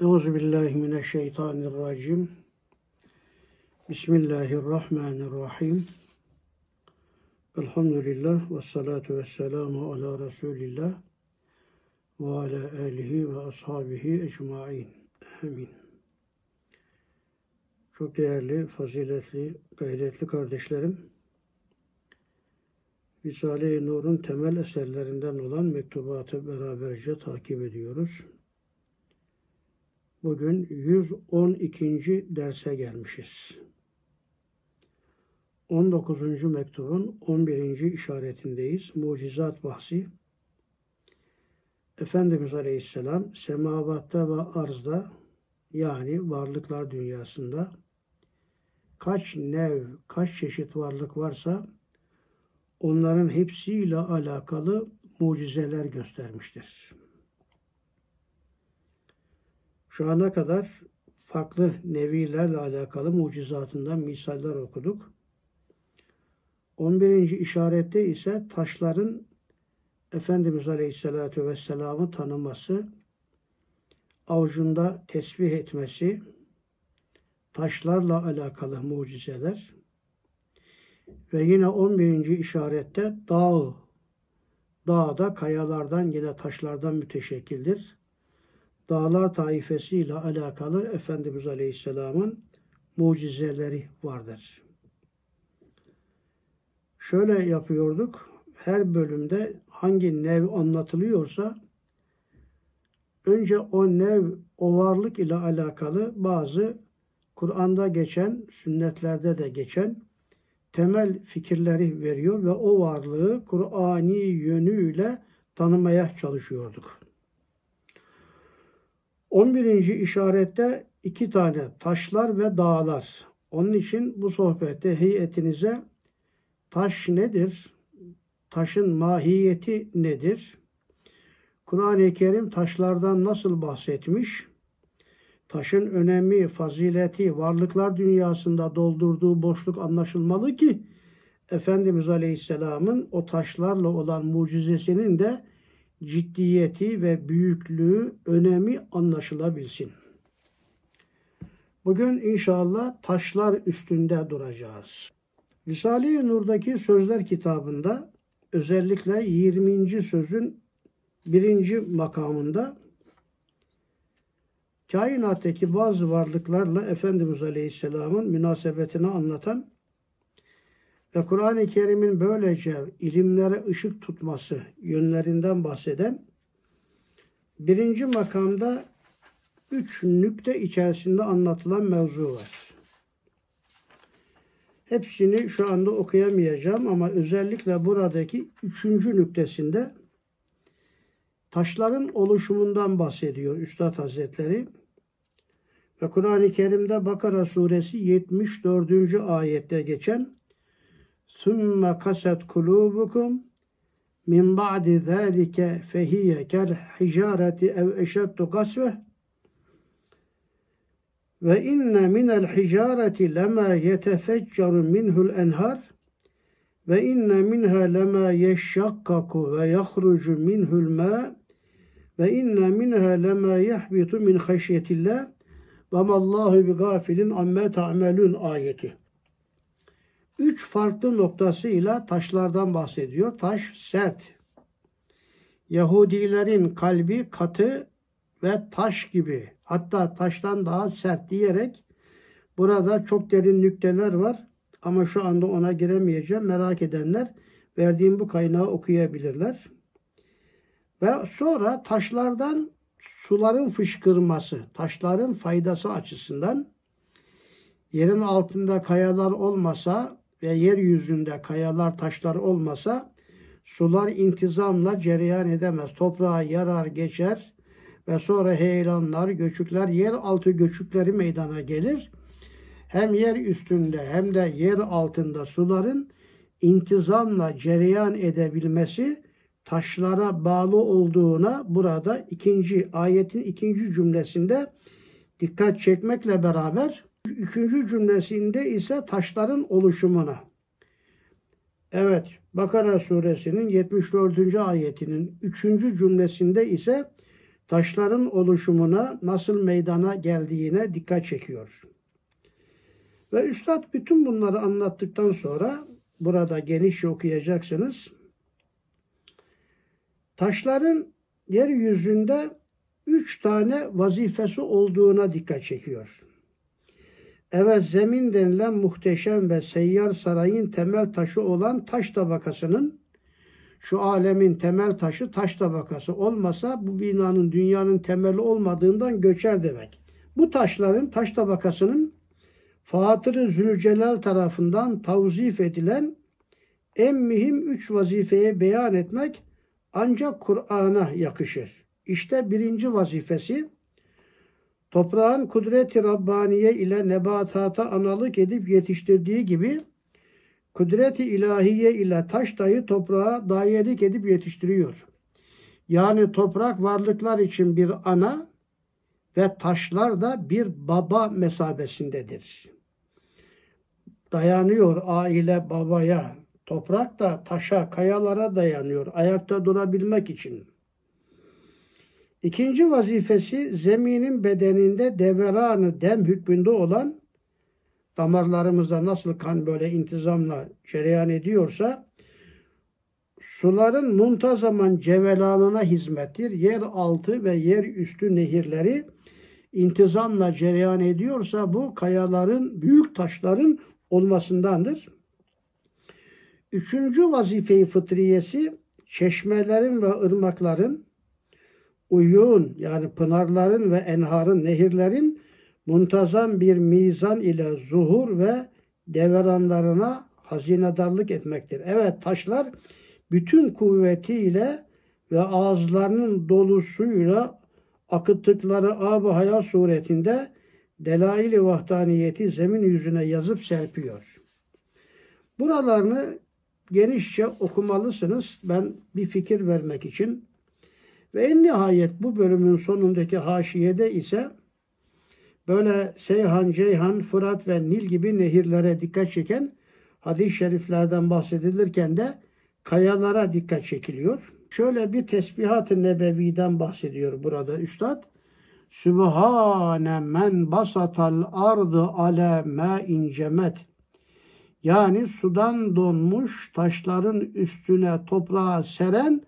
Euzubillahimineşşeytanirracim. Bismillahirrahmanirrahim. Elhamdülillah ve salatu ve selamu ala Resulillah ve ala alihi ve ashabihi ecmain. Amin. Çok değerli, faziletli, gayretli kardeşlerim. Risale-i Nur'un temel eserlerinden olan mektubatı beraberce takip ediyoruz. Bugün 112. derse gelmişiz. 19. mektubun 11. işaretindeyiz. Mucizat bahsi. Efendimiz Aleyhisselam semavatta ve arzda yani varlıklar dünyasında kaç nev, kaç çeşit varlık varsa onların hepsiyle alakalı mucizeler göstermiştir. Şu ana kadar farklı nevilerle alakalı mucizatından misaller okuduk. 11. işarette ise taşların Efendimiz Aleyhisselatü Vesselam'ı tanıması, avucunda tesbih etmesi, taşlarla alakalı mucizeler ve yine 11. işarette dağ, dağda kayalardan yine taşlardan müteşekkildir dağlar taifesi ile alakalı Efendimiz Aleyhisselam'ın mucizeleri vardır. Şöyle yapıyorduk. Her bölümde hangi nev anlatılıyorsa önce o nev, o varlık ile alakalı bazı Kur'an'da geçen, sünnetlerde de geçen temel fikirleri veriyor ve o varlığı Kur'ani yönüyle tanımaya çalışıyorduk. 11. işarette iki tane taşlar ve dağlar. Onun için bu sohbette heyetinize taş nedir? Taşın mahiyeti nedir? Kur'an-ı Kerim taşlardan nasıl bahsetmiş? Taşın önemi, fazileti, varlıklar dünyasında doldurduğu boşluk anlaşılmalı ki Efendimiz Aleyhisselam'ın o taşlarla olan mucizesinin de ciddiyeti ve büyüklüğü, önemi anlaşılabilsin. Bugün inşallah taşlar üstünde duracağız. Risale-i Nur'daki Sözler kitabında özellikle 20. sözün birinci makamında kainattaki bazı varlıklarla Efendimiz Aleyhisselam'ın münasebetini anlatan ve Kur'an-ı Kerim'in böylece ilimlere ışık tutması yönlerinden bahseden birinci makamda üç nükte içerisinde anlatılan mevzu var. Hepsini şu anda okuyamayacağım ama özellikle buradaki üçüncü nüktesinde taşların oluşumundan bahsediyor Üstad Hazretleri. Ve Kur'an-ı Kerim'de Bakara suresi 74. ayette geçen ثُمَّ قَسَتْ قُلُوبُكُمْ min ba'di zâlike fehiye kel hicareti ev eşeddu kasve ve inne minel hicareti lema yetefeccaru minhul enhar ve inne minha lema yeşşakkaku ve yahrucu minhul ma ve inne minha lema yahbitu min haşyetillah ve mallahu bi gafilin amme ta'melun ayeti üç farklı noktasıyla taşlardan bahsediyor. Taş sert. Yahudilerin kalbi katı ve taş gibi hatta taştan daha sert diyerek burada çok derin nükteler var ama şu anda ona giremeyeceğim. Merak edenler verdiğim bu kaynağı okuyabilirler. Ve sonra taşlardan suların fışkırması, taşların faydası açısından yerin altında kayalar olmasa ve yeryüzünde kayalar taşlar olmasa sular intizamla cereyan edemez. Toprağa yarar geçer ve sonra heyelanlar, göçükler, yer altı göçükleri meydana gelir. Hem yer üstünde hem de yer altında suların intizamla cereyan edebilmesi taşlara bağlı olduğuna burada ikinci ayetin ikinci cümlesinde dikkat çekmekle beraber üçüncü cümlesinde ise taşların oluşumuna. Evet Bakara suresinin 74. ayetinin üçüncü cümlesinde ise taşların oluşumuna nasıl meydana geldiğine dikkat çekiyor. Ve Üstad bütün bunları anlattıktan sonra burada geniş okuyacaksınız. Taşların yeryüzünde üç tane vazifesi olduğuna dikkat çekiyor. Evet zemin denilen muhteşem ve seyyar sarayın temel taşı olan taş tabakasının şu alemin temel taşı taş tabakası olmasa bu binanın dünyanın temeli olmadığından göçer demek. Bu taşların taş tabakasının Fatır-ı Zülcelal tarafından tavzif edilen en mühim üç vazifeye beyan etmek ancak Kur'an'a yakışır. İşte birinci vazifesi toprağın kudreti Rabbaniye ile nebatata analık edip yetiştirdiği gibi kudreti ilahiye ile taş dayı toprağa dayelik edip yetiştiriyor. Yani toprak varlıklar için bir ana ve taşlar da bir baba mesabesindedir. Dayanıyor aile babaya, toprak da taşa, kayalara dayanıyor ayakta durabilmek için. İkinci vazifesi zeminin bedeninde deveranı dem hükmünde olan damarlarımızda nasıl kan böyle intizamla cereyan ediyorsa suların muntazaman cevelanına hizmettir. Yer altı ve yer üstü nehirleri intizamla cereyan ediyorsa bu kayaların, büyük taşların olmasındandır. Üçüncü vazife-i fıtriyesi çeşmelerin ve ırmakların uyun yani pınarların ve enharın, nehirlerin muntazam bir mizan ile zuhur ve deveranlarına hazinedarlık etmektir. Evet taşlar bütün kuvvetiyle ve ağızlarının dolusuyla akıttıkları ab haya suretinde delaili vahdaniyeti zemin yüzüne yazıp serpiyor. Buralarını genişçe okumalısınız. Ben bir fikir vermek için ve en nihayet bu bölümün sonundaki haşiyede ise böyle Seyhan, Ceyhan, Fırat ve Nil gibi nehirlere dikkat çeken hadis-i şeriflerden bahsedilirken de kayalara dikkat çekiliyor. Şöyle bir tesbihat-ı nebeviden bahsediyor burada üstad. Sübhane men basatal ardı ale me incemet. Yani sudan donmuş taşların üstüne toprağa seren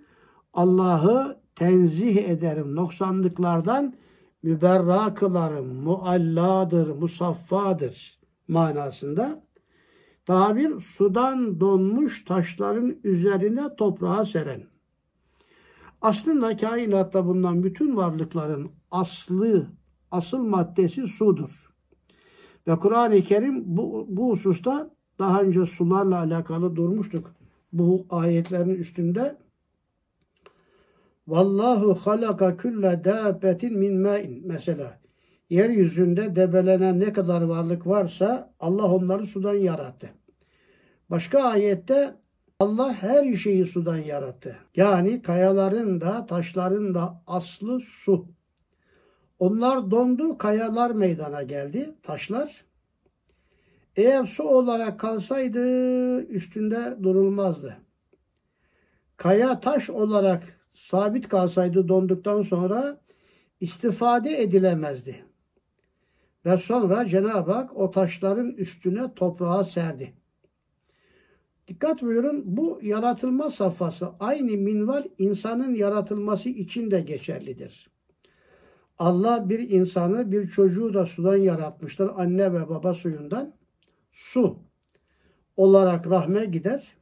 Allah'ı tenzih ederim noksanlıklardan müberra kılarım mualladır musaffadır manasında tabir sudan donmuş taşların üzerine toprağa seren. Aslında kainatta bulunan bütün varlıkların aslı, asıl maddesi sudur. Ve Kur'an-ı Kerim bu, bu hususta daha önce sularla alakalı durmuştuk bu ayetlerin üstünde. Vallahu halaka külle dâbetin min mâin mesela. Yeryüzünde debelenen ne kadar varlık varsa Allah onları sudan yarattı. Başka ayette Allah her şeyi sudan yarattı. Yani kayaların da taşların da aslı su. Onlar dondu, kayalar meydana geldi, taşlar. Eğer su olarak kalsaydı üstünde durulmazdı. Kaya taş olarak sabit kalsaydı donduktan sonra istifade edilemezdi. Ve sonra Cenab-ı Hak o taşların üstüne toprağa serdi. Dikkat buyurun bu yaratılma safhası aynı minval insanın yaratılması için de geçerlidir. Allah bir insanı bir çocuğu da sudan yaratmıştır. Anne ve baba suyundan su olarak rahme gider.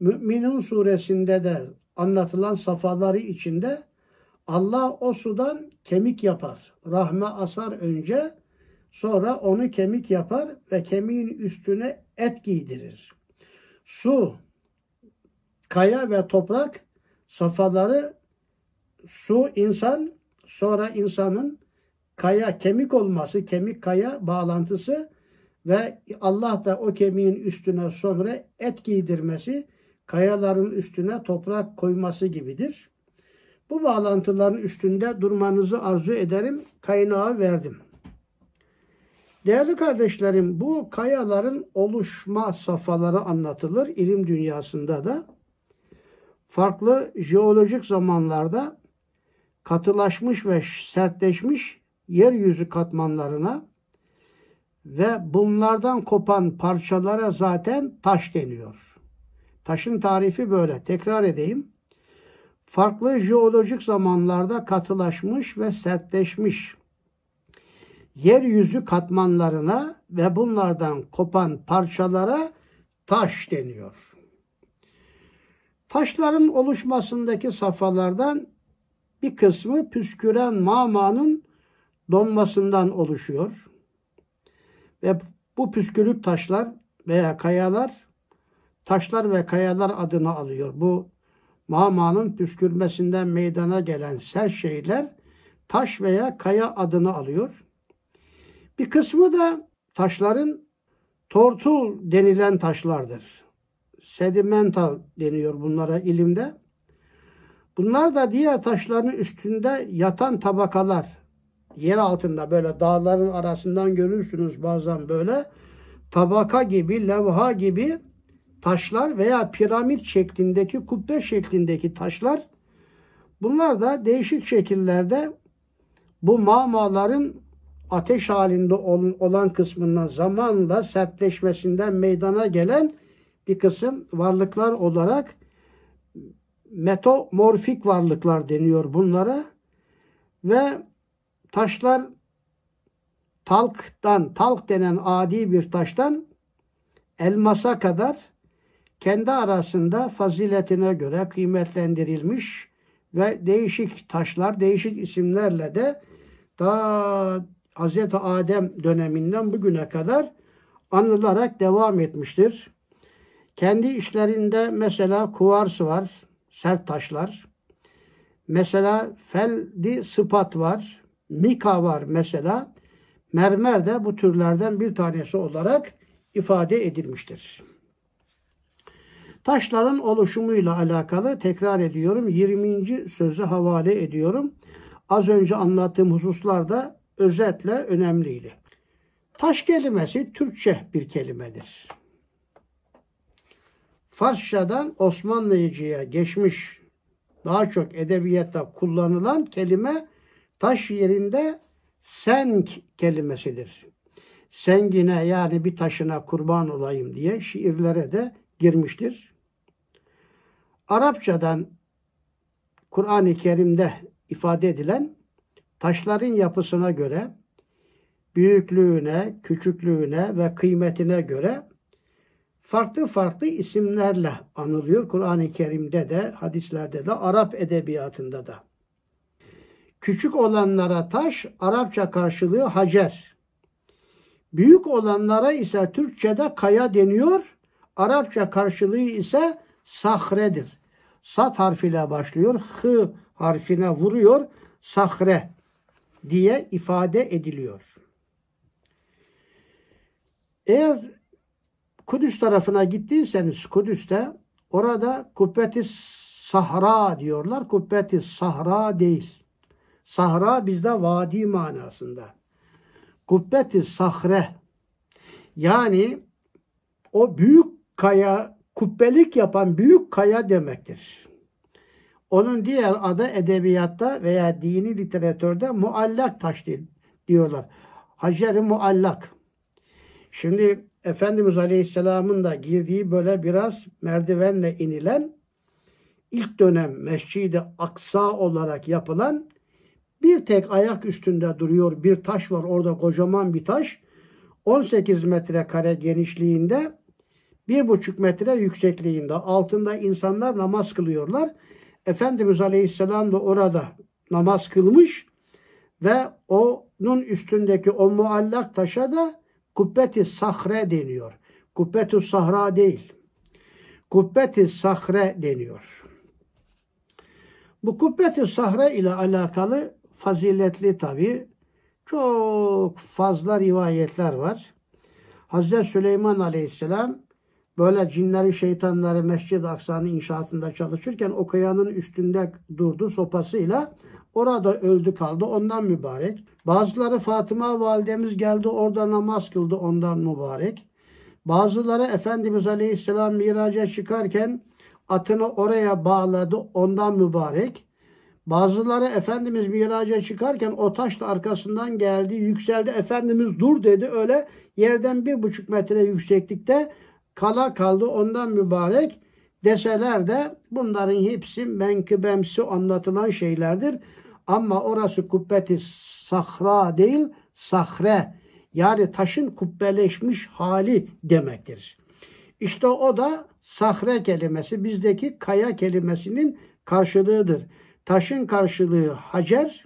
Müminun suresinde de anlatılan safaları içinde Allah o sudan kemik yapar. Rahme asar önce sonra onu kemik yapar ve kemiğin üstüne et giydirir. Su, kaya ve toprak safaları su insan sonra insanın kaya kemik olması, kemik kaya bağlantısı ve Allah da o kemiğin üstüne sonra et giydirmesi kayaların üstüne toprak koyması gibidir. Bu bağlantıların üstünde durmanızı arzu ederim. Kaynağı verdim. Değerli kardeşlerim bu kayaların oluşma safhaları anlatılır ilim dünyasında da. Farklı jeolojik zamanlarda katılaşmış ve sertleşmiş yeryüzü katmanlarına ve bunlardan kopan parçalara zaten taş deniyor. Taşın tarifi böyle. Tekrar edeyim. Farklı jeolojik zamanlarda katılaşmış ve sertleşmiş yeryüzü katmanlarına ve bunlardan kopan parçalara taş deniyor. Taşların oluşmasındaki safhalardan bir kısmı püsküren mamanın donmasından oluşuyor. Ve bu püskürük taşlar veya kayalar taşlar ve kayalar adını alıyor. Bu mağmanın püskürmesinden meydana gelen sel şeyler taş veya kaya adını alıyor. Bir kısmı da taşların tortul denilen taşlardır. Sedimental deniyor bunlara ilimde. Bunlar da diğer taşların üstünde yatan tabakalar. Yer altında böyle dağların arasından görürsünüz bazen böyle tabaka gibi, levha gibi taşlar veya piramit şeklindeki kubbe şeklindeki taşlar bunlar da değişik şekillerde bu mamaların ateş halinde olan kısmından zamanla sertleşmesinden meydana gelen bir kısım varlıklar olarak metamorfik varlıklar deniyor bunlara ve taşlar talktan, talk denen adi bir taştan elmasa kadar kendi arasında faziletine göre kıymetlendirilmiş ve değişik taşlar, değişik isimlerle de ta Hz. Adem döneminden bugüne kadar anılarak devam etmiştir. Kendi işlerinde mesela kuvars var, sert taşlar. Mesela feldi sıpat var, mika var mesela. Mermer de bu türlerden bir tanesi olarak ifade edilmiştir. Taşların oluşumuyla alakalı tekrar ediyorum 20. sözü havale ediyorum. Az önce anlattığım hususlar da özetle önemliydi. Taş kelimesi Türkçe bir kelimedir. Farsçadan Osmanlıca'ya geçmiş daha çok edebiyatta kullanılan kelime taş yerinde seng kelimesidir. Sengine yani bir taşına kurban olayım diye şiirlere de girmiştir. Arapçadan Kur'an-ı Kerim'de ifade edilen taşların yapısına göre, büyüklüğüne, küçüklüğüne ve kıymetine göre farklı farklı isimlerle anılıyor. Kur'an-ı Kerim'de de, hadislerde de, Arap edebiyatında da. Küçük olanlara taş, Arapça karşılığı hacer. Büyük olanlara ise Türkçe'de kaya deniyor, Arapça karşılığı ise sahredir. Sat harfiyle başlıyor. H harfine vuruyor. Sahre diye ifade ediliyor. Eğer Kudüs tarafına gittiyseniz Kudüs'te orada kubbeti sahra diyorlar. Kubbeti sahra değil. Sahra bizde vadi manasında. Kubbeti sahre yani o büyük kaya kubbelik yapan büyük kaya demektir. Onun diğer adı edebiyatta veya dini literatürde muallak taş diyorlar. Hacer-i muallak. Şimdi Efendimiz Aleyhisselam'ın da girdiği böyle biraz merdivenle inilen ilk dönem Mescid-i Aksa olarak yapılan bir tek ayak üstünde duruyor bir taş var orada kocaman bir taş. 18 metrekare genişliğinde bir buçuk metre yüksekliğinde altında insanlar namaz kılıyorlar. Efendimiz Aleyhisselam da orada namaz kılmış ve onun üstündeki o muallak taşa da kubbeti sahre deniyor. Kubbetu sahra değil. Kubbeti sahre deniyor. Bu kubbeti sahra ile alakalı faziletli tabi çok fazla rivayetler var. Hazreti Süleyman Aleyhisselam böyle cinleri, şeytanları Mescid-i Aksa'nın inşaatında çalışırken o kıyanın üstünde durdu sopasıyla orada öldü kaldı ondan mübarek. Bazıları Fatıma validemiz geldi orada namaz kıldı ondan mübarek. Bazıları Efendimiz Aleyhisselam miraca çıkarken atını oraya bağladı ondan mübarek. Bazıları Efendimiz miraca çıkarken o taş da arkasından geldi yükseldi. Efendimiz dur dedi öyle yerden bir buçuk metre yükseklikte kala kaldı ondan mübarek deseler de bunların hepsi menkıbemsi anlatılan şeylerdir. Ama orası kubbeti sahra değil sahre yani taşın kubbeleşmiş hali demektir. İşte o da sahre kelimesi bizdeki kaya kelimesinin karşılığıdır. Taşın karşılığı hacer,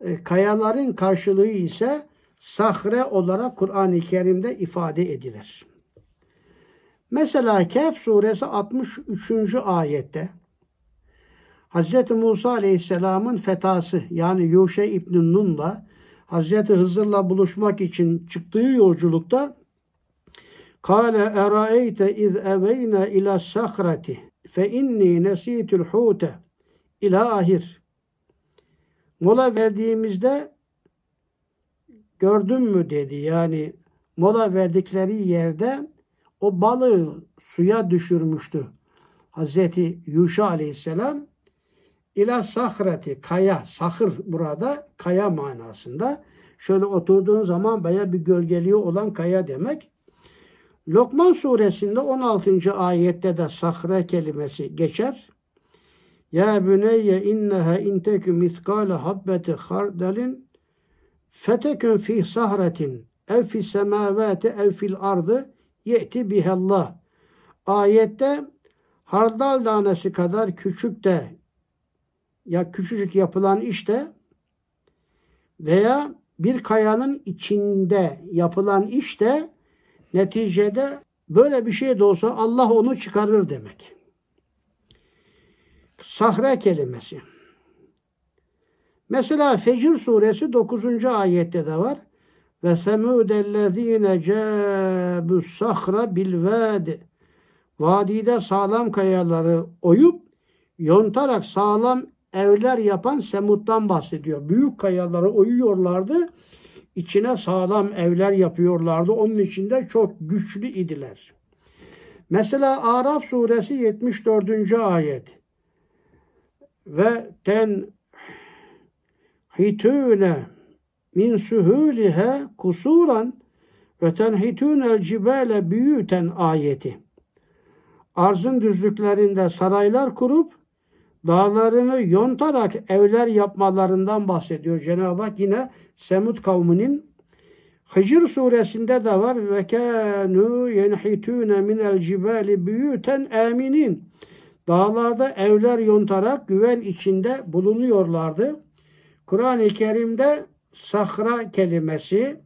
e, kayaların karşılığı ise sahre olarak Kur'an-ı Kerim'de ifade edilir. Mesela Kehf suresi 63. ayette Hz. Musa aleyhisselamın fetası yani Yuşe İbn Nun'la Hz. Hızır'la buluşmak için çıktığı yolculukta Kale eraeyte iz eveyne ila sahrati fe inni nesitül hute ila ahir. Mola verdiğimizde gördün mü dedi. Yani mola verdikleri yerde o balığı suya düşürmüştü. Hazreti Yuşa aleyhisselam ila sahrati kaya sahır burada kaya manasında şöyle oturduğun zaman baya bir gölgeliyor olan kaya demek. Lokman suresinde 16. ayette de sahra kelimesi geçer. Ya büneyye inneha intekü miskale habbeti hardelin fetekün fih sahratin ev fis semavati ev fil ardı ye'ti bihallah. Ayette hardal tanesi kadar küçük de ya küçücük yapılan iş de veya bir kayanın içinde yapılan iş de neticede böyle bir şey de olsa Allah onu çıkarır demek. Sahra kelimesi. Mesela Fecir suresi 9. ayette de var ve semudellezine cebus sahra bil vadi. Vadide sağlam kayaları oyup yontarak sağlam evler yapan semuddan bahsediyor. Büyük kayaları oyuyorlardı. İçine sağlam evler yapıyorlardı. Onun içinde çok güçlü idiler. Mesela Araf suresi 74. ayet. Ve ten hitune min sühûlihe kusuran ve tenhitun tenhitûnel cibâle büyüten ayeti. Arzın düzlüklerinde saraylar kurup dağlarını yontarak evler yapmalarından bahsediyor Cenab-ı Hak yine Semud kavminin Hicr suresinde de var ve kânû min minel cibâli büyüten aminin. Dağlarda evler yontarak güven içinde bulunuyorlardı. Kur'an-ı Kerim'de sahra kelimesi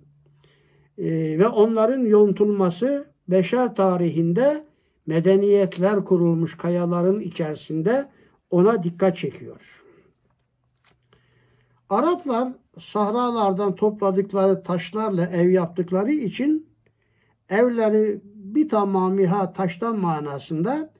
e, ve onların yontulması beşer tarihinde medeniyetler kurulmuş kayaların içerisinde ona dikkat çekiyor. Araplar sahralardan topladıkları taşlarla ev yaptıkları için evleri bir tamamiha taştan manasında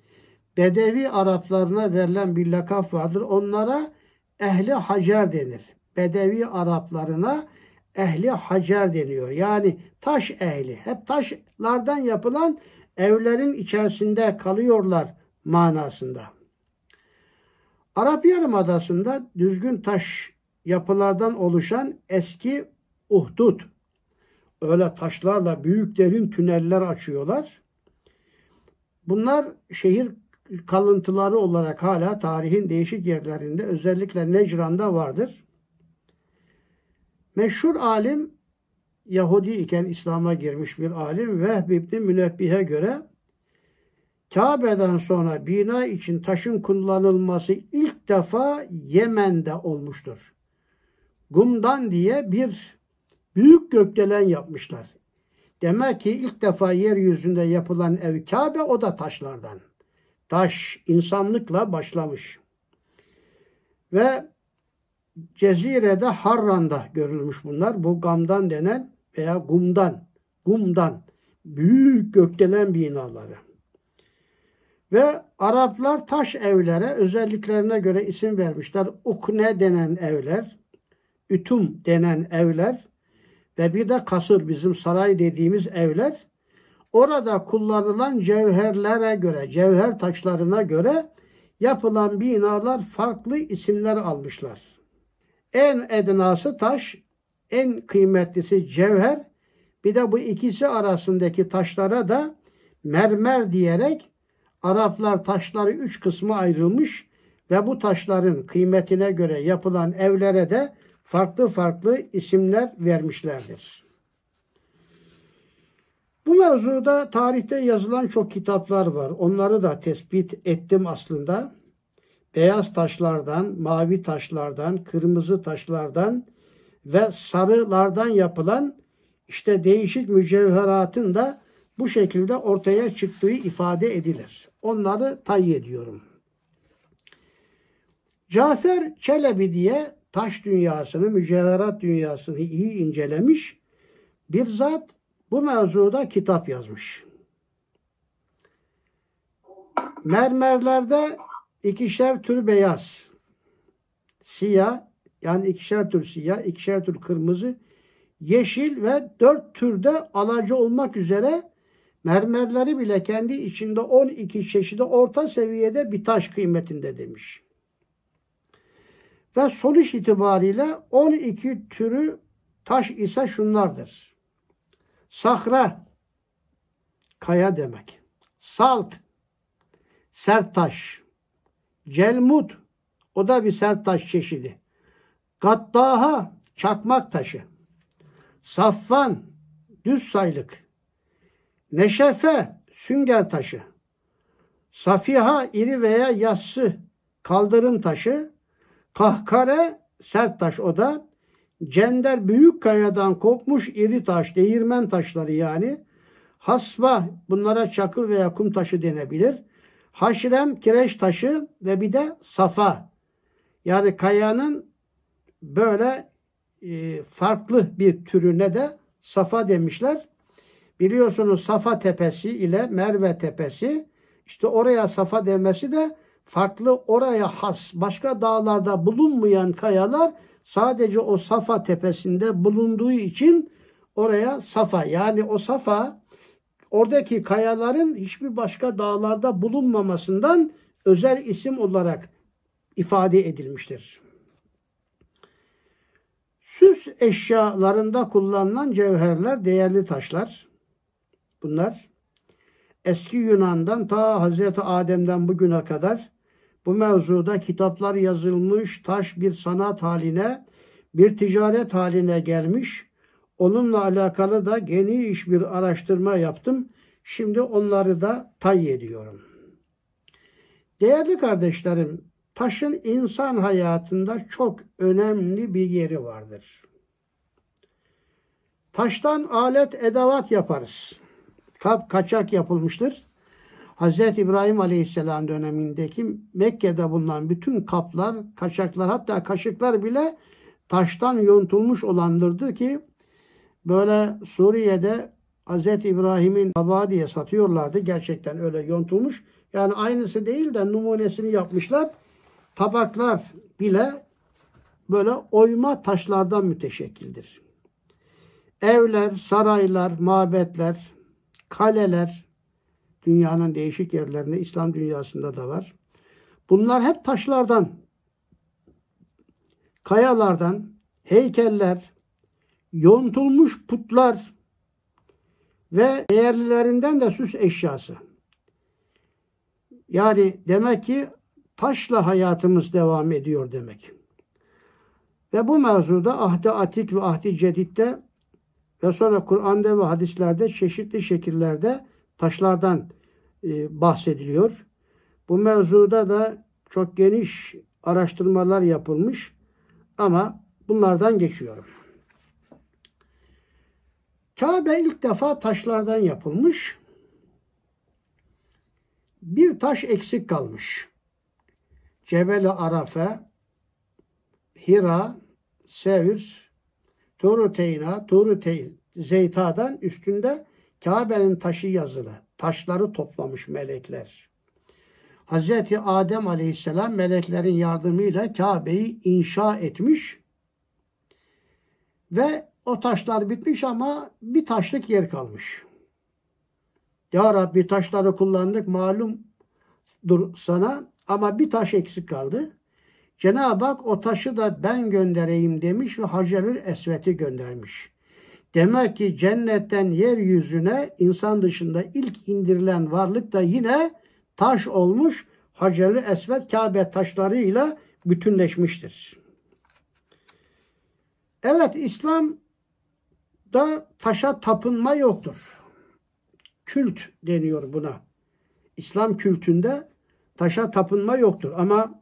Bedevi Araplarına verilen bir lakap vardır. Onlara ehli hacer denir. Bedevi Araplarına ehli hacer deniyor. Yani taş ehli. Hep taşlardan yapılan evlerin içerisinde kalıyorlar manasında. Arap Yarımadası'nda düzgün taş yapılardan oluşan eski uhdut. Öyle taşlarla büyük derin tüneller açıyorlar. Bunlar şehir kalıntıları olarak hala tarihin değişik yerlerinde özellikle Necran'da vardır. Meşhur alim Yahudi iken İslam'a girmiş bir alim Vehb İbni Münebbihe göre Kabe'den sonra bina için taşın kullanılması ilk defa Yemen'de olmuştur. Gumdan diye bir büyük gökdelen yapmışlar. Demek ki ilk defa yeryüzünde yapılan ev Kabe o da taşlardan. Taş insanlıkla başlamış. Ve Cezire'de Harran'da görülmüş bunlar. Bu gamdan denen veya gumdan, gumdan büyük gökdelen binaları. Ve Araplar taş evlere özelliklerine göre isim vermişler. Ukne denen evler, ütüm denen evler ve bir de kasır bizim saray dediğimiz evler. Orada kullanılan cevherlere göre, cevher taşlarına göre yapılan binalar farklı isimler almışlar. En ednası taş, en kıymetlisi cevher. Bir de bu ikisi arasındaki taşlara da mermer diyerek Araplar taşları üç kısmı ayrılmış ve bu taşların kıymetine göre yapılan evlere de farklı farklı isimler vermişlerdir. Bu mevzuda tarihte yazılan çok kitaplar var. Onları da tespit ettim aslında beyaz taşlardan, mavi taşlardan, kırmızı taşlardan ve sarılardan yapılan işte değişik mücevheratın da bu şekilde ortaya çıktığı ifade edilir. Onları tay ediyorum. Cafer Çelebi diye taş dünyasını, mücevherat dünyasını iyi incelemiş bir zat bu mevzuda kitap yazmış. Mermerlerde İkişer tür beyaz, siyah yani ikişer tür siyah, ikişer tür kırmızı, yeşil ve dört türde alacı olmak üzere mermerleri bile kendi içinde 12 çeşidi orta seviyede bir taş kıymetinde demiş. Ve sonuç itibariyle 12 türü taş ise şunlardır. Sahra, kaya demek. Salt, sert taş. Celmut o da bir sert taş çeşidi. Gattaha çakmak taşı. Safvan düz saylık. Neşefe sünger taşı. Safiha iri veya yassı kaldırım taşı. Kahkare sert taş o da. Cender büyük kayadan kopmuş iri taş, değirmen taşları yani. Hasba bunlara çakıl veya kum taşı denebilir. Haşrem kireç taşı ve bir de safa. Yani kayanın böyle e, farklı bir türüne de safa demişler. Biliyorsunuz Safa Tepesi ile Merve Tepesi işte oraya Safa demesi de farklı oraya has başka dağlarda bulunmayan kayalar sadece o Safa Tepesi'nde bulunduğu için oraya Safa yani o Safa oradaki kayaların hiçbir başka dağlarda bulunmamasından özel isim olarak ifade edilmiştir. Süs eşyalarında kullanılan cevherler, değerli taşlar bunlar. Eski Yunan'dan ta Hazreti Adem'den bugüne kadar bu mevzuda kitaplar yazılmış, taş bir sanat haline, bir ticaret haline gelmiş Onunla alakalı da geniş bir araştırma yaptım. Şimdi onları da tay ediyorum. Değerli kardeşlerim, taşın insan hayatında çok önemli bir yeri vardır. Taştan alet edavat yaparız. Kap kaçak yapılmıştır. Hz. İbrahim Aleyhisselam dönemindeki Mekke'de bulunan bütün kaplar, kaçaklar hatta kaşıklar bile taştan yontulmuş olandırdı ki Böyle Suriye'de Hz. İbrahim'in tabağı diye satıyorlardı. Gerçekten öyle yontulmuş. Yani aynısı değil de numunesini yapmışlar. Tabaklar bile böyle oyma taşlardan müteşekkildir. Evler, saraylar, mabetler, kaleler dünyanın değişik yerlerinde, İslam dünyasında da var. Bunlar hep taşlardan, kayalardan, heykeller, yontulmuş putlar ve değerlilerinden de süs eşyası. Yani demek ki taşla hayatımız devam ediyor demek. Ve bu mevzuda ahdi atik ve ahdi cedidde ve sonra Kur'an'da ve hadislerde çeşitli şekillerde taşlardan e, bahsediliyor. Bu mevzuda da çok geniş araştırmalar yapılmış ama bunlardan geçiyorum. Kabe ilk defa taşlardan yapılmış. Bir taş eksik kalmış. Cebel-i Arafe, Hira, Sevir, Tur-u Teyna, tur Zeyta'dan üstünde Kabe'nin taşı yazılı. Taşları toplamış melekler. Hazreti Adem aleyhisselam meleklerin yardımıyla Kabe'yi inşa etmiş ve o taşlar bitmiş ama bir taşlık yer kalmış. Ya Rabbi taşları kullandık malum dur sana ama bir taş eksik kaldı. Cenab-ı Hak o taşı da ben göndereyim demiş ve Hacerül Esvet'i göndermiş. Demek ki cennetten yeryüzüne insan dışında ilk indirilen varlık da yine taş olmuş. Hacerül Esvet Kabe taşlarıyla bütünleşmiştir. Evet İslam da taşa tapınma yoktur. Kült deniyor buna. İslam kültünde taşa tapınma yoktur ama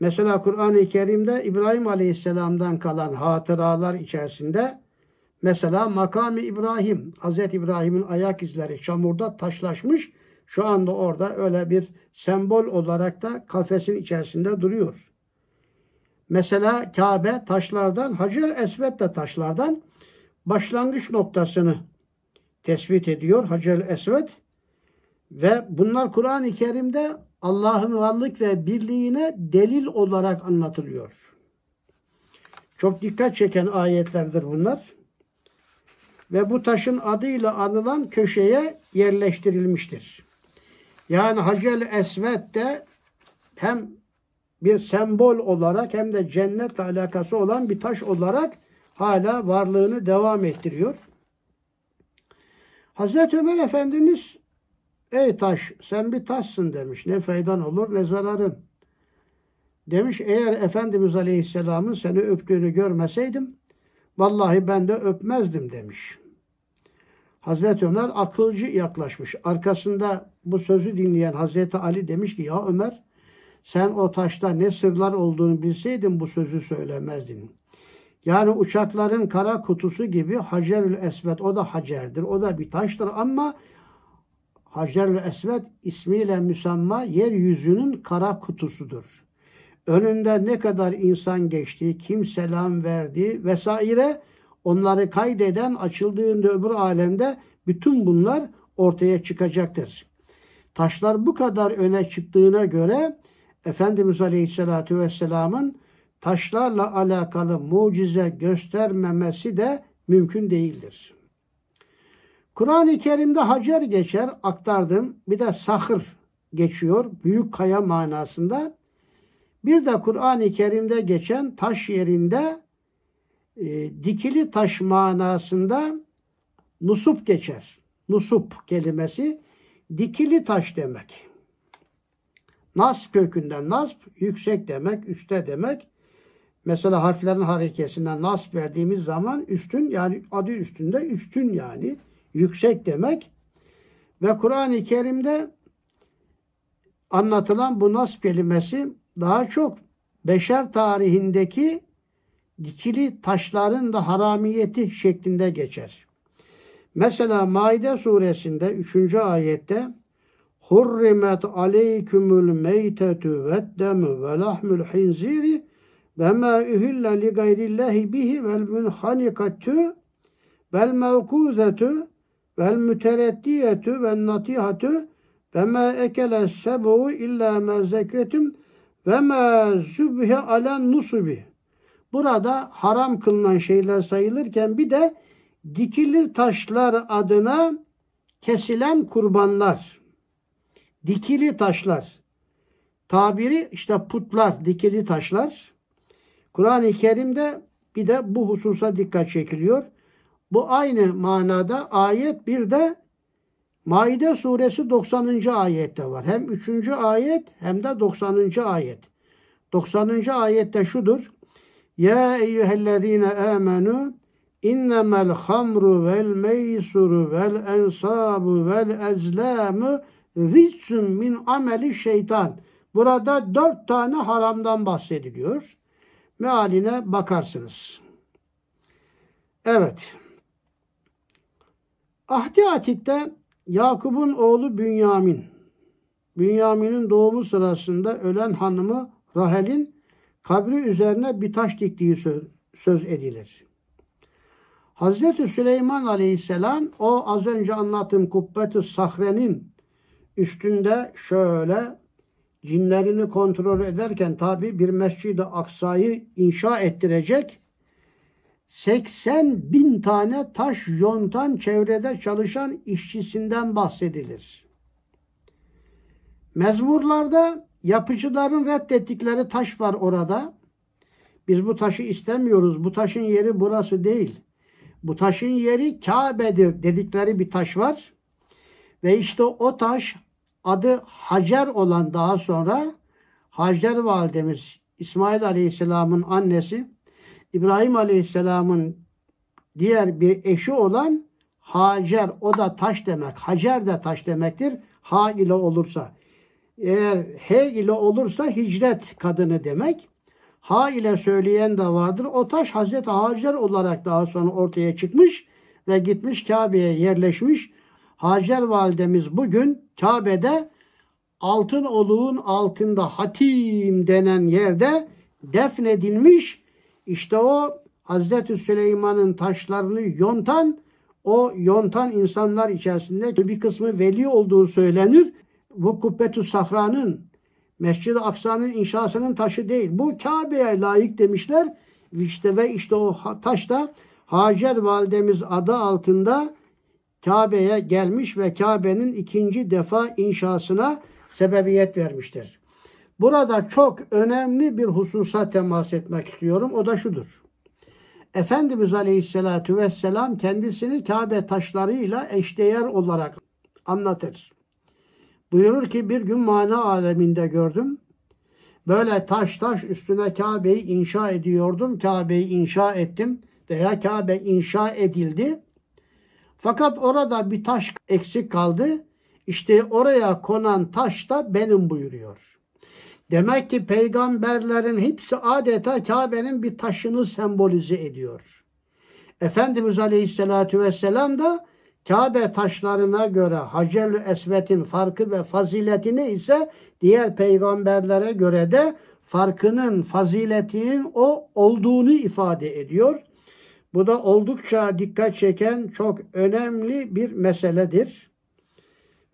mesela Kur'an-ı Kerim'de İbrahim Aleyhisselam'dan kalan hatıralar içerisinde mesela makamı İbrahim, Hazreti İbrahim'in ayak izleri çamurda taşlaşmış. Şu anda orada öyle bir sembol olarak da kafesin içerisinde duruyor. Mesela Kabe taşlardan, Hacer Esved de taşlardan başlangıç noktasını tespit ediyor Hacer Esved ve bunlar Kur'an-ı Kerim'de Allah'ın varlık ve birliğine delil olarak anlatılıyor. Çok dikkat çeken ayetlerdir bunlar. Ve bu taşın adıyla anılan köşeye yerleştirilmiştir. Yani Hacer Esved de hem bir sembol olarak hem de cennetle alakası olan bir taş olarak hala varlığını devam ettiriyor. Hazreti Ömer Efendimiz ey taş sen bir taşsın demiş. Ne faydan olur ne zararın. Demiş eğer Efendimiz Aleyhisselam'ın seni öptüğünü görmeseydim vallahi ben de öpmezdim demiş. Hazreti Ömer akılcı yaklaşmış. Arkasında bu sözü dinleyen Hazreti Ali demiş ki ya Ömer sen o taşta ne sırlar olduğunu bilseydin bu sözü söylemezdin. Yani uçakların kara kutusu gibi Hacerül Esved o da hacerdir. O da bir taştır ama Hacerül Esved ismiyle müsamma yeryüzünün kara kutusudur. Önünde ne kadar insan geçti, kim selam verdi vesaire onları kaydeden açıldığında öbür alemde bütün bunlar ortaya çıkacaktır. Taşlar bu kadar öne çıktığına göre Efendimiz Aleyhisselatü Vesselam'ın taşlarla alakalı mucize göstermemesi de mümkün değildir. Kur'an-ı Kerim'de Hacer geçer aktardım. Bir de Sahır geçiyor büyük kaya manasında. Bir de Kur'an-ı Kerim'de geçen taş yerinde e, dikili taş manasında nusup geçer. Nusup kelimesi dikili taş demek. Nas kökünden nasp yüksek demek, üste demek. Mesela harflerin harekesinden nas verdiğimiz zaman üstün yani adı üstünde üstün yani yüksek demek. Ve Kur'an-ı Kerim'de anlatılan bu nas kelimesi daha çok beşer tarihindeki dikili taşların da haramiyeti şeklinde geçer. Mesela Maide suresinde 3. ayette Hurrimet aleykümül meytetü veddemü ve lahmül hinziri ve ma ühille li gayrillahi bihi vel münhanikatü vel mevkuzetü vel mütereddiyetü vel natihatü ve ma ekele sebu illa ma zeketüm ve ma zübhe alen nusubi. Burada haram kılınan şeyler sayılırken bir de dikili taşlar adına kesilen kurbanlar. Dikili taşlar. Tabiri işte putlar, dikili taşlar. Kur'an-ı Kerim'de bir de bu hususa dikkat çekiliyor. Bu aynı manada ayet bir de Maide suresi 90. ayette var. Hem 3. ayet hem de 90. ayet. 90. ayette şudur. Ya eyyühellezine amenu innemel hamru vel meysuru vel ensabu vel ezlamu ritsun min ameli şeytan. Burada dört tane haramdan bahsediliyor mealine bakarsınız. Evet. Ahdi Atik'te Yakup'un oğlu Bünyamin. Bünyamin'in doğumu sırasında ölen hanımı Rahel'in kabri üzerine bir taş diktiği söz, söz edilir. Hazreti Süleyman Aleyhisselam o az önce anlattığım Kubbetü Sahre'nin üstünde şöyle cinlerini kontrol ederken tabi bir Mescid-i Aksa'yı inşa ettirecek 80 bin tane taş yontan çevrede çalışan işçisinden bahsedilir. Mezmurlarda yapıcıların reddettikleri taş var orada. Biz bu taşı istemiyoruz. Bu taşın yeri burası değil. Bu taşın yeri Kabe'dir dedikleri bir taş var. Ve işte o taş adı Hacer olan daha sonra Hacer validemiz İsmail Aleyhisselam'ın annesi İbrahim Aleyhisselam'ın diğer bir eşi olan Hacer o da taş demek. Hacer de taş demektir. Ha ile olursa. Eğer he ile olursa hicret kadını demek. Ha ile söyleyen de vardır. O taş Hazreti Hacer olarak daha sonra ortaya çıkmış ve gitmiş Kabe'ye yerleşmiş. Hacer validemiz bugün Kabe'de altın oluğun altında hatim denen yerde defnedilmiş. İşte o Hazreti Süleyman'ın taşlarını yontan o yontan insanlar içerisinde bir kısmı veli olduğu söylenir. Bu Kubbetü Sahra'nın Mescid-i Aksa'nın inşasının taşı değil. Bu Kabe'ye layık demişler. İşte ve işte o taş da Hacer validemiz adı altında Kabe'ye gelmiş ve Kabe'nin ikinci defa inşasına sebebiyet vermiştir. Burada çok önemli bir hususa temas etmek istiyorum. O da şudur. Efendimiz Aleyhisselatü Vesselam kendisini Kabe taşlarıyla eşdeğer olarak anlatır. Buyurur ki bir gün mana aleminde gördüm. Böyle taş taş üstüne Kabe'yi inşa ediyordum. Kabe'yi inşa ettim veya Kabe inşa edildi. Fakat orada bir taş eksik kaldı. İşte oraya konan taş da benim buyuruyor. Demek ki peygamberlerin hepsi adeta Kabe'nin bir taşını sembolize ediyor. Efendimiz Aleyhisselatü Vesselam da Kabe taşlarına göre hacer Esvet'in farkı ve faziletini ise diğer peygamberlere göre de farkının faziletinin o olduğunu ifade ediyor. Bu da oldukça dikkat çeken çok önemli bir meseledir.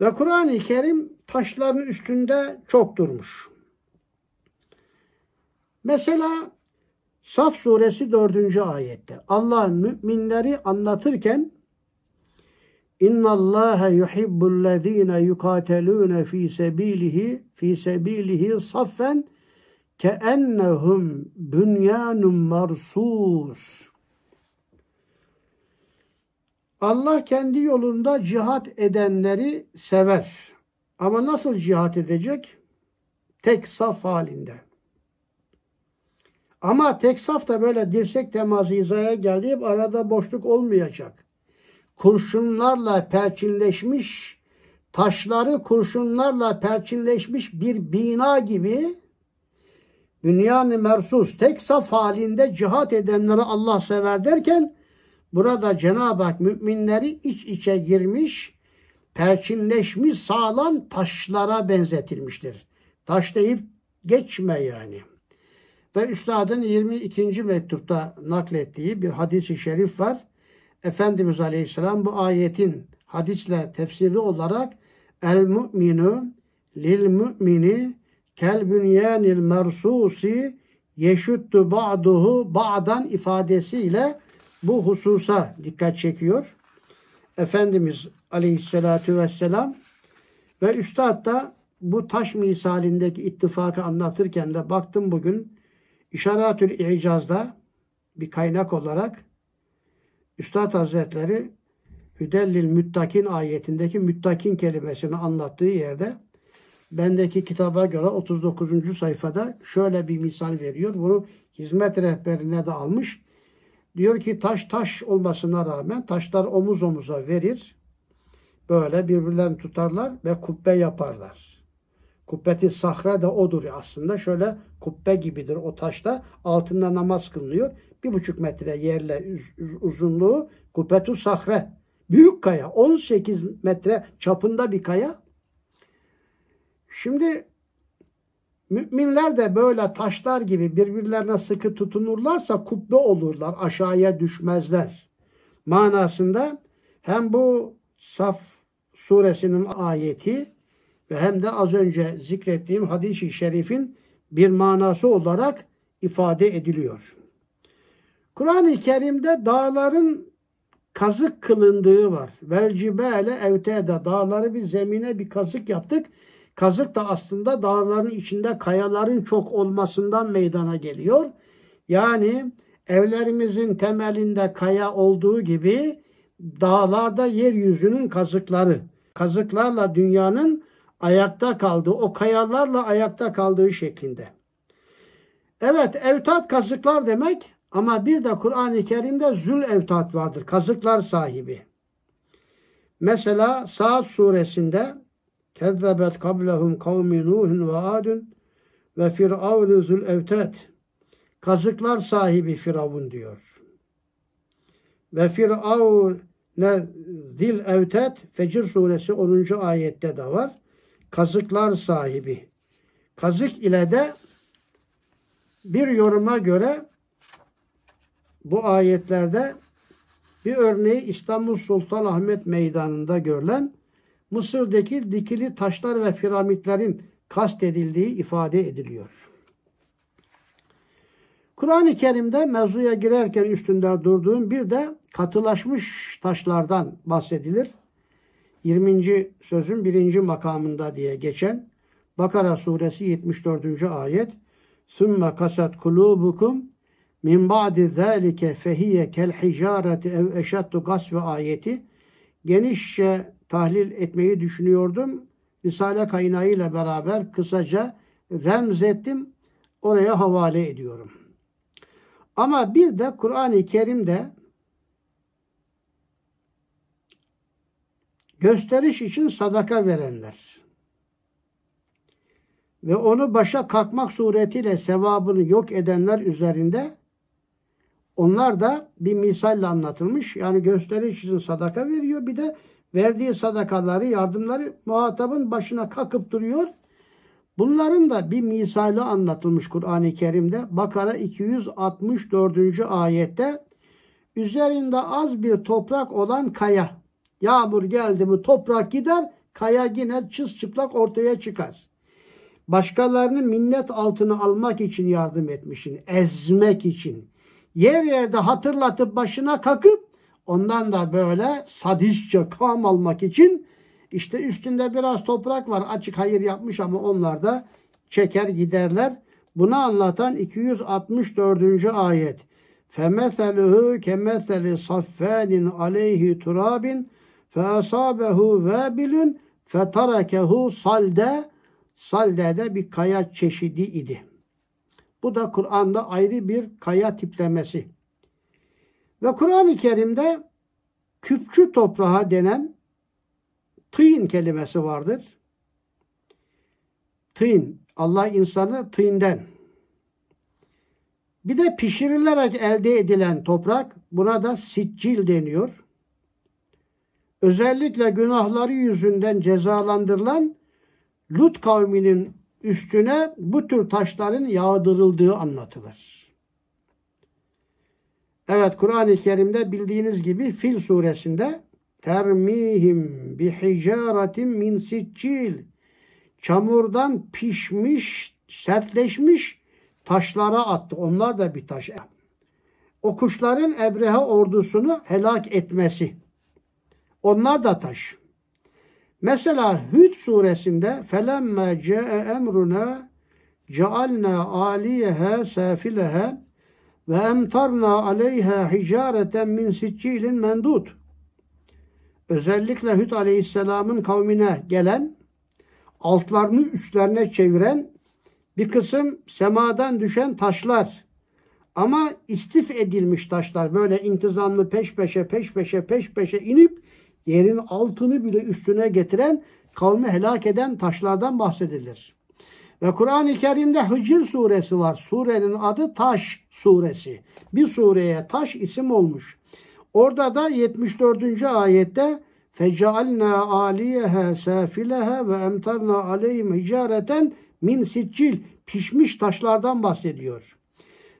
Ve Kur'an-ı Kerim taşların üstünde çok durmuş. Mesela Saf suresi 4. ayette Allah müminleri anlatırken İnna Allah yuhibbul lezine yukatelune fi sebilihi fi sebilihi saffen keennehum bünyanun marsus. Allah kendi yolunda cihat edenleri sever. Ama nasıl cihat edecek? Tek saf halinde. Ama tek saf da böyle dirsek teması hizaya geldiği arada boşluk olmayacak. Kurşunlarla perçinleşmiş, taşları kurşunlarla perçinleşmiş bir bina gibi dünyanın mersus tek saf halinde cihat edenleri Allah sever derken Burada Cenab-ı Hak müminleri iç içe girmiş, perçinleşmiş sağlam taşlara benzetilmiştir. Taş deyip geçme yani. Ve Üstad'ın 22. mektupta naklettiği bir hadisi şerif var. Efendimiz Aleyhisselam bu ayetin hadisle tefsiri olarak el mu'minu lil mu'mini kel bünyanil mersusi yeşuttu ba'duhu ba'dan ifadesiyle bu hususa dikkat çekiyor. Efendimiz aleyhissalatü vesselam ve üstad da bu taş misalindeki ittifakı anlatırken de baktım bugün İşaratül İcaz'da bir kaynak olarak Üstad Hazretleri Hüdellil Müttakin ayetindeki müttakin kelimesini anlattığı yerde bendeki kitaba göre 39. sayfada şöyle bir misal veriyor. Bunu hizmet rehberine de almış. Diyor ki taş taş olmasına rağmen taşlar omuz omuza verir. Böyle birbirlerini tutarlar ve kubbe yaparlar. Kubbeti sahra da odur aslında. Şöyle kubbe gibidir o taşta. Altında namaz kılınıyor. Bir buçuk metre yerle uzunluğu kubbetu sahre. Büyük kaya. 18 metre çapında bir kaya. Şimdi Müminler de böyle taşlar gibi birbirlerine sıkı tutunurlarsa kubbe olurlar, aşağıya düşmezler. Manasında hem bu Saf suresinin ayeti ve hem de az önce zikrettiğim hadis-i şerifin bir manası olarak ifade ediliyor. Kur'an-ı Kerim'de dağların kazık kılındığı var. Vel cibale evtede dağları bir zemine bir kazık yaptık Kazık da aslında dağların içinde kayaların çok olmasından meydana geliyor. Yani evlerimizin temelinde kaya olduğu gibi dağlarda yeryüzünün kazıkları, kazıklarla dünyanın ayakta kaldığı, o kayalarla ayakta kaldığı şeklinde. Evet, evtat kazıklar demek ama bir de Kur'an-ı Kerim'de zül evtat vardır, kazıklar sahibi. Mesela Saat suresinde Kezzebet kablehum kavmi Nuhun ve Adun ve Firavun zul evtet. Kazıklar sahibi Firavun diyor. Ve Firavun ne zil evtet Fecir suresi 10. ayette de var. Kazıklar sahibi. Kazık ile de bir yoruma göre bu ayetlerde bir örneği İstanbul Sultanahmet Meydanı'nda görülen Mısır'daki dikili taşlar ve piramitlerin kastedildiği ifade ediliyor. Kur'an-ı Kerim'de mevzuya girerken üstünde durduğum bir de katılaşmış taşlardan bahsedilir. 20. sözün 1. makamında diye geçen Bakara suresi 74. ayet Sümme kasat kulubukum min ba'di zâlike fehiye kel hicareti ev eşattu gasve ayeti genişçe tahlil etmeyi düşünüyordum. Risale kaynağıyla beraber kısaca remzettim. Oraya havale ediyorum. Ama bir de Kur'an-ı Kerim'de gösteriş için sadaka verenler ve onu başa kalkmak suretiyle sevabını yok edenler üzerinde onlar da bir misalle anlatılmış. Yani gösteriş için sadaka veriyor bir de verdiği sadakaları, yardımları muhatabın başına kakıp duruyor. Bunların da bir misali anlatılmış Kur'an-ı Kerim'de. Bakara 264. ayette üzerinde az bir toprak olan kaya. Yağmur geldi mi toprak gider, kaya yine çıs çıplak ortaya çıkar. Başkalarını minnet altına almak için yardım etmişin, ezmek için. Yer yerde hatırlatıp başına kakıp Ondan da böyle sadistçe kam almak için işte üstünde biraz toprak var. Açık hayır yapmış ama onlar da çeker giderler. Bunu anlatan 264. ayet. فَمَثَلُهُ كَمَثَلِ صَفَّانٍ عَلَيْهِ تُرَابٍ فَأَصَابَهُ وَابِلٌ فَتَرَكَهُ salde Salde de bir kaya çeşidi idi. Bu da Kur'an'da ayrı bir kaya tiplemesi. Ve Kur'an-ı Kerim'de küpçü toprağa denen tıyın kelimesi vardır. Tıyın. Allah insanı tıyından. Bir de pişirilerek elde edilen toprak buna da siccil deniyor. Özellikle günahları yüzünden cezalandırılan Lut kavminin üstüne bu tür taşların yağdırıldığı anlatılır. Evet Kur'an-ı Kerim'de bildiğiniz gibi Fil suresinde termihim bi hicaretin min siccil çamurdan pişmiş, sertleşmiş taşlara attı. Onlar da bir taş. O kuşların Ebrehe ordusunu helak etmesi. Onlar da taş. Mesela Hüd suresinde felemme ce'e emruna cealna aliyehe safilehe ve emtarna aleyha hicareten min siccilin mendut. Özellikle Hüt aleyhisselamın kavmine gelen, altlarını üstlerine çeviren bir kısım semadan düşen taşlar. Ama istif edilmiş taşlar böyle intizamlı peş peşe peş peşe peş peşe inip yerin altını bile üstüne getiren kavmi helak eden taşlardan bahsedilir. Ve Kur'an-ı Kerim'de Hicr suresi var. Surenin adı Taş suresi. Bir sureye Taş isim olmuş. Orada da 74. ayette فَجَعَلْنَا Aliyeha سَافِلَهَا ve emtarna عَلَيْهِمْ hicareten min siccil pişmiş taşlardan bahsediyor.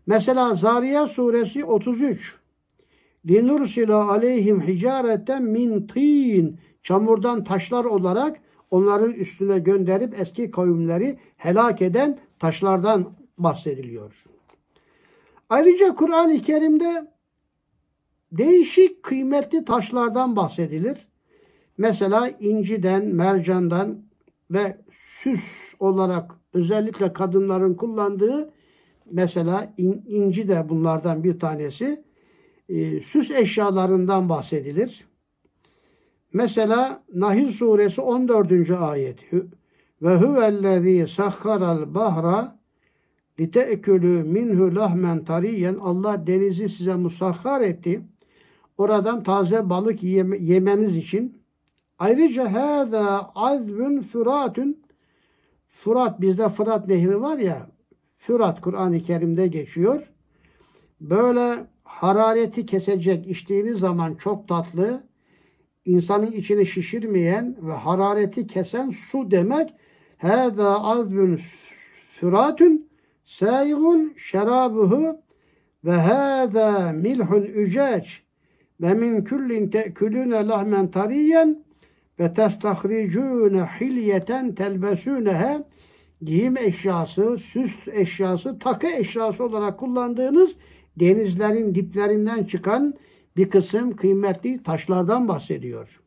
Mesela Zariyat suresi 33 لِنُرْسِلَ عَلَيْهِمْ hicareten min tin çamurdan taşlar olarak onların üstüne gönderip eski kavimleri helak eden taşlardan bahsediliyor. Ayrıca Kur'an-ı Kerim'de değişik kıymetli taşlardan bahsedilir. Mesela inciden, mercandan ve süs olarak özellikle kadınların kullandığı mesela in, inci de bunlardan bir tanesi. E, süs eşyalarından bahsedilir. Mesela Nahil suresi 14. ayet. Ve huvellezî sahharal bahra lite'külü minhu lahmen tariyen. Allah denizi size musahhar etti. Oradan taze balık yemeniz için. Ayrıca hâzâ azbün füratün. Fırat bizde Fırat Nehri var ya. Fırat Kur'an-ı Kerim'de geçiyor. Böyle harareti kesecek içtiğiniz zaman çok tatlı insanın içini şişirmeyen ve harareti kesen su demek. Hâzâ azbün süratün sâigun şerabuhu ve hâzâ milhun üceç ve min küllin te'külüne lahmen tariyen ve testahricune hilyeten telbesûnehe giyim eşyası, süs eşyası, takı eşyası olarak kullandığınız denizlerin diplerinden çıkan bir kısım kıymetli taşlardan bahsediyor.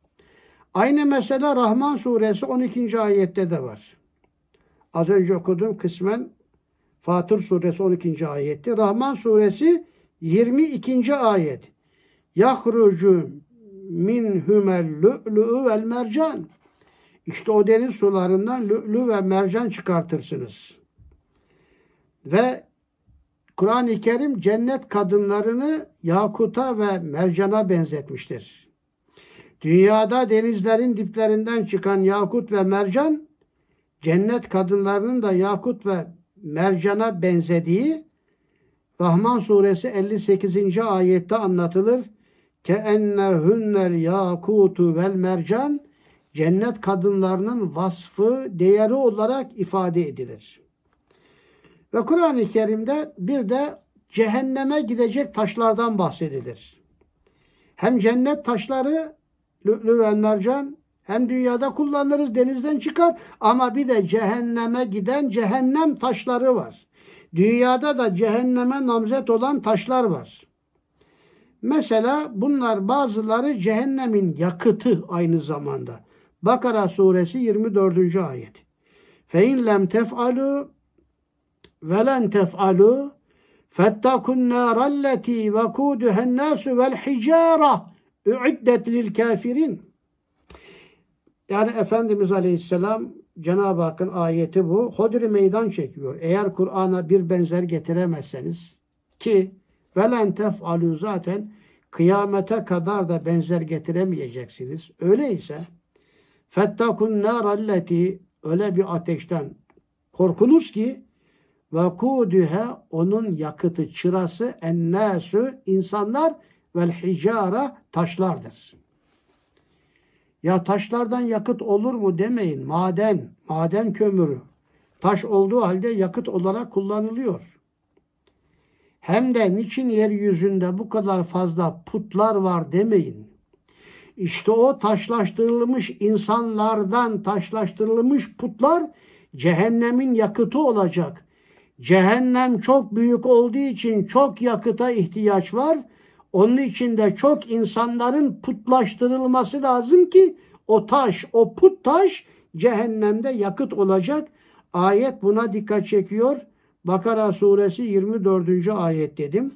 Aynı mesele Rahman suresi 12. ayette de var. Az önce okudum kısmen Fatır suresi 12. ayetti. Rahman suresi 22. ayet. Yahrucu min humel lü'lü'ü vel mercan. İşte o deniz sularından lü'lü ve mercan çıkartırsınız. Ve Kur'an-ı Kerim cennet kadınlarını yakuta ve mercana benzetmiştir. Dünyada denizlerin diplerinden çıkan yakut ve mercan cennet kadınlarının da yakut ve mercana benzediği Rahman suresi 58. ayette anlatılır. Ke ennehunnel yakutu vel mercan cennet kadınlarının vasfı, değeri olarak ifade edilir. Ve Kur'an-ı Kerim'de bir de cehenneme gidecek taşlardan bahsedilir. Hem cennet taşları lü'lü ve mercan hem dünyada kullanırız denizden çıkar ama bir de cehenneme giden cehennem taşları var. Dünyada da cehenneme namzet olan taşlar var. Mesela bunlar bazıları cehennemin yakıtı aynı zamanda. Bakara suresi 24. ayet. Fe in lem tef'alu ve velen tef'alu fettakun nârelleti ve kûdühen nâsü vel hicâra ü'iddet lil kafirin. Yani Efendimiz Aleyhisselam Cenab-ı Hakk'ın ayeti bu. Hodri meydan çekiyor. Eğer Kur'an'a bir benzer getiremezseniz ki velen tef'alu zaten kıyamete kadar da benzer getiremeyeceksiniz. Öyleyse fettakun nârelleti öyle bir ateşten korkunuz ki ve kudühe onun yakıtı çırası ennâsü insanlar ve hicara taşlardır. Ya taşlardan yakıt olur mu demeyin. Maden, maden kömürü. Taş olduğu halde yakıt olarak kullanılıyor. Hem de niçin yeryüzünde bu kadar fazla putlar var demeyin. İşte o taşlaştırılmış insanlardan taşlaştırılmış putlar cehennemin yakıtı olacak. Cehennem çok büyük olduğu için çok yakıta ihtiyaç var. Onun için de çok insanların putlaştırılması lazım ki o taş, o put taş cehennemde yakıt olacak. Ayet buna dikkat çekiyor. Bakara suresi 24. ayet dedim.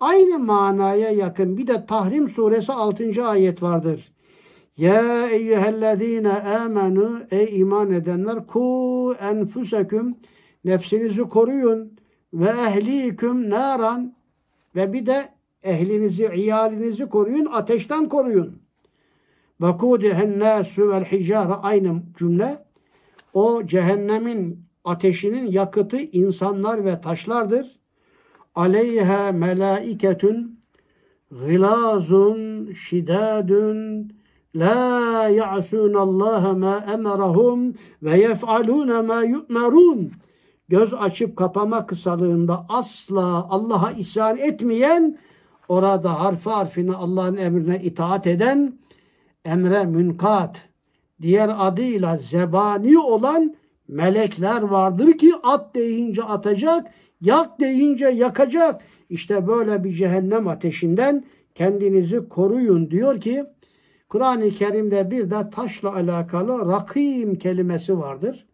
Aynı manaya yakın bir de Tahrim suresi 6. ayet vardır. Ya eyyühellezine amenu ey iman edenler ku enfuseküm Nefsinizi koruyun ve ehliküm naran ve bir de ehlinizi, iyalinizi koruyun, ateşten koruyun. Bakûdehen nâsü vel hicâre aynı cümle. O cehennemin ateşinin yakıtı insanlar ve taşlardır. Aleyha melâiketün gılâzun şidâdün la ya'sûnallâhe ma emrahum ve yefalun ma yumarun göz açıp kapama kısalığında asla Allah'a isyan etmeyen, orada harfi harfine Allah'ın emrine itaat eden, emre münkat, diğer adıyla zebani olan melekler vardır ki at deyince atacak, yak deyince yakacak. İşte böyle bir cehennem ateşinden kendinizi koruyun diyor ki, Kur'an-ı Kerim'de bir de taşla alakalı rakim kelimesi vardır.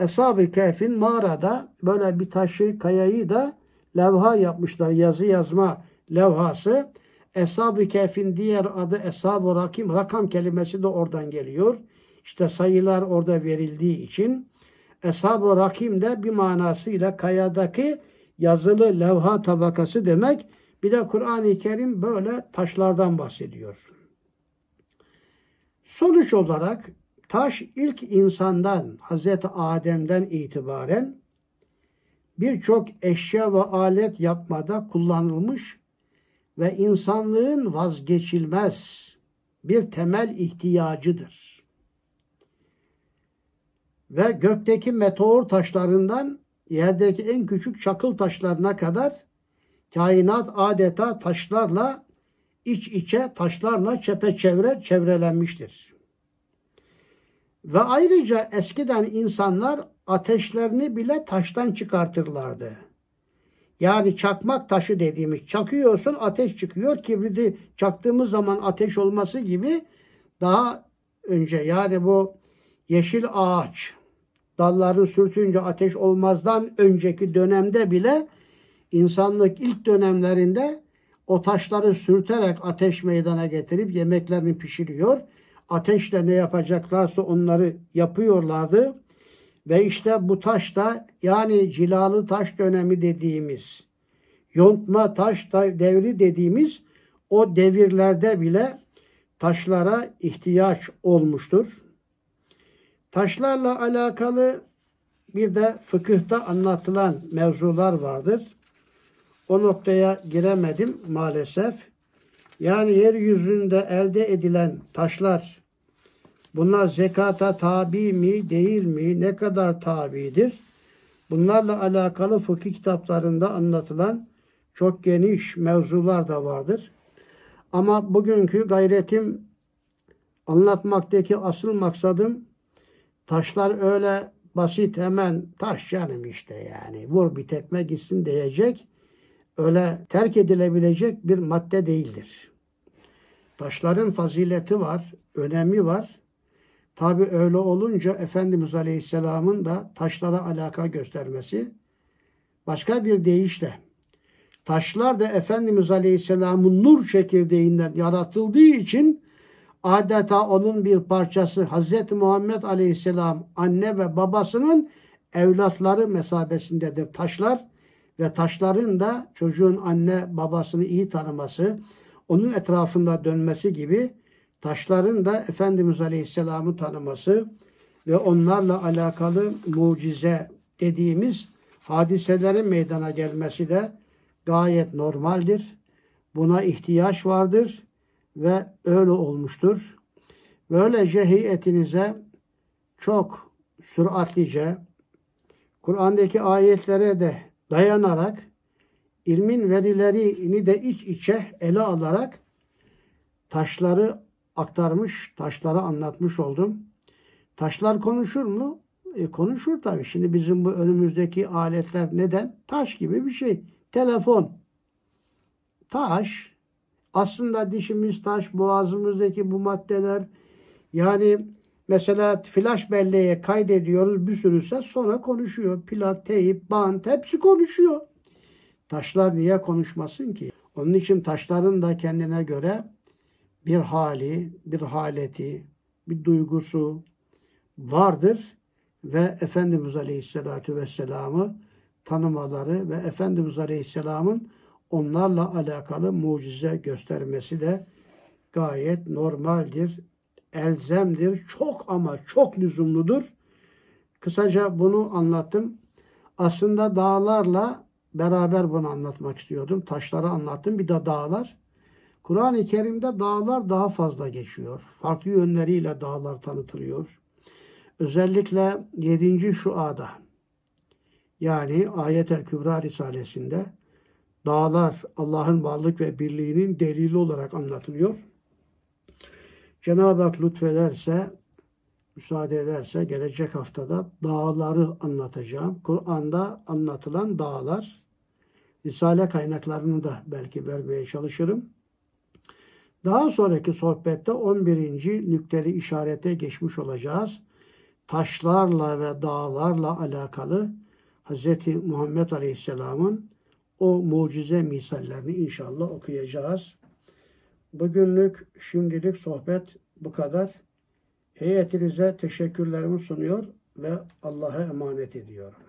Eshab-ı Kehf'in mağarada böyle bir taşı kayayı da levha yapmışlar. Yazı yazma levhası. Eshab-ı Kehf'in diğer adı Eshab-ı Rakim. Rakam kelimesi de oradan geliyor. İşte sayılar orada verildiği için. Eshab-ı Rakim de bir manasıyla kayadaki yazılı levha tabakası demek. Bir de Kur'an-ı Kerim böyle taşlardan bahsediyor. Sonuç olarak Taş ilk insandan Hazreti Adem'den itibaren birçok eşya ve alet yapmada kullanılmış ve insanlığın vazgeçilmez bir temel ihtiyacıdır. Ve gökteki meteor taşlarından yerdeki en küçük çakıl taşlarına kadar kainat adeta taşlarla iç içe taşlarla çepeçevre çevrelenmiştir. Ve ayrıca eskiden insanlar ateşlerini bile taştan çıkartırlardı. Yani çakmak taşı dediğimiz çakıyorsun ateş çıkıyor. Kibridi çaktığımız zaman ateş olması gibi daha önce yani bu yeşil ağaç dalları sürtünce ateş olmazdan önceki dönemde bile insanlık ilk dönemlerinde o taşları sürterek ateş meydana getirip yemeklerini pişiriyor ateşle ne yapacaklarsa onları yapıyorlardı. Ve işte bu taş da yani cilalı taş dönemi dediğimiz, yontma taş devri dediğimiz o devirlerde bile taşlara ihtiyaç olmuştur. Taşlarla alakalı bir de fıkıhta anlatılan mevzular vardır. O noktaya giremedim maalesef. Yani yeryüzünde elde edilen taşlar bunlar zekata tabi mi değil mi ne kadar tabidir? Bunlarla alakalı fıkıh kitaplarında anlatılan çok geniş mevzular da vardır. Ama bugünkü gayretim anlatmaktaki asıl maksadım taşlar öyle basit hemen taş canım işte yani vur bir tekme gitsin diyecek öyle terk edilebilecek bir madde değildir. Taşların fazileti var, önemi var. Tabi öyle olunca Efendimiz Aleyhisselam'ın da taşlara alaka göstermesi başka bir deyişle taşlar da Efendimiz Aleyhisselam'ın nur çekirdeğinden yaratıldığı için adeta onun bir parçası Hazreti Muhammed Aleyhisselam anne ve babasının evlatları mesabesindedir taşlar ve taşların da çocuğun anne babasını iyi tanıması, onun etrafında dönmesi gibi taşların da Efendimiz Aleyhisselam'ı tanıması ve onlarla alakalı mucize dediğimiz hadiselerin meydana gelmesi de gayet normaldir. Buna ihtiyaç vardır ve öyle olmuştur. Böylece heyetinize çok süratlice Kur'an'daki ayetlere de dayanarak ilmin verilerini de iç içe ele alarak taşları aktarmış, taşları anlatmış oldum. Taşlar konuşur mu? E, konuşur tabii. Şimdi bizim bu önümüzdeki aletler neden? Taş gibi bir şey. Telefon. Taş. Aslında dişimiz taş, boğazımızdaki bu maddeler yani Mesela flash belleğe kaydediyoruz bir sürü ses sonra konuşuyor. Plak, teyip, bant hepsi konuşuyor. Taşlar niye konuşmasın ki? Onun için taşların da kendine göre bir hali, bir haleti, bir duygusu vardır ve Efendimiz Aleyhisselatü Vesselam'ı tanımaları ve Efendimiz Aleyhisselam'ın onlarla alakalı mucize göstermesi de gayet normaldir elzemdir. Çok ama çok lüzumludur. Kısaca bunu anlattım. Aslında dağlarla beraber bunu anlatmak istiyordum. Taşları anlattım. Bir de dağlar. Kur'an-ı Kerim'de dağlar daha fazla geçiyor. Farklı yönleriyle dağlar tanıtılıyor. Özellikle 7. şuada yani Ayet-el Kübra Risalesi'nde dağlar Allah'ın varlık ve birliğinin delili olarak anlatılıyor. Cenab-ı Hak lütfederse, müsaade ederse gelecek haftada dağları anlatacağım. Kur'an'da anlatılan dağlar, Risale kaynaklarını da belki vermeye çalışırım. Daha sonraki sohbette 11. nükteli işarete geçmiş olacağız. Taşlarla ve dağlarla alakalı Hz. Muhammed Aleyhisselam'ın o mucize misallerini inşallah okuyacağız. Bugünlük şimdilik sohbet bu kadar. Heyetinize teşekkürlerimi sunuyor ve Allah'a emanet ediyorum.